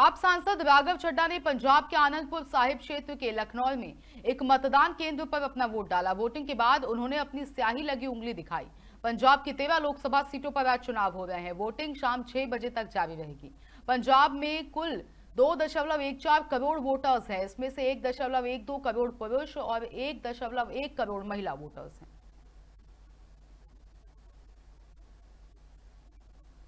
आप सांसद राघव चड्डा ने पंजाब के आनंदपुर साहिब क्षेत्र के लखनऊ में एक मतदान केंद्र पर अपना वोट डाला वोटिंग के बाद उन्होंने अपनी स्याही लगी उंगली दिखाई पंजाब की तेरह लोकसभा सीटों पर आज चुनाव हो रहे हैं वोटिंग शाम छह बजे तक जारी रहेगी पंजाब में कुल दो दशमलव एक चार करोड़ वोटर्स हैं इसमें से एक दशमलव एक दो करोड़ पुरुष और एक दशमलव एक करोड़ महिला वोटर्स हैं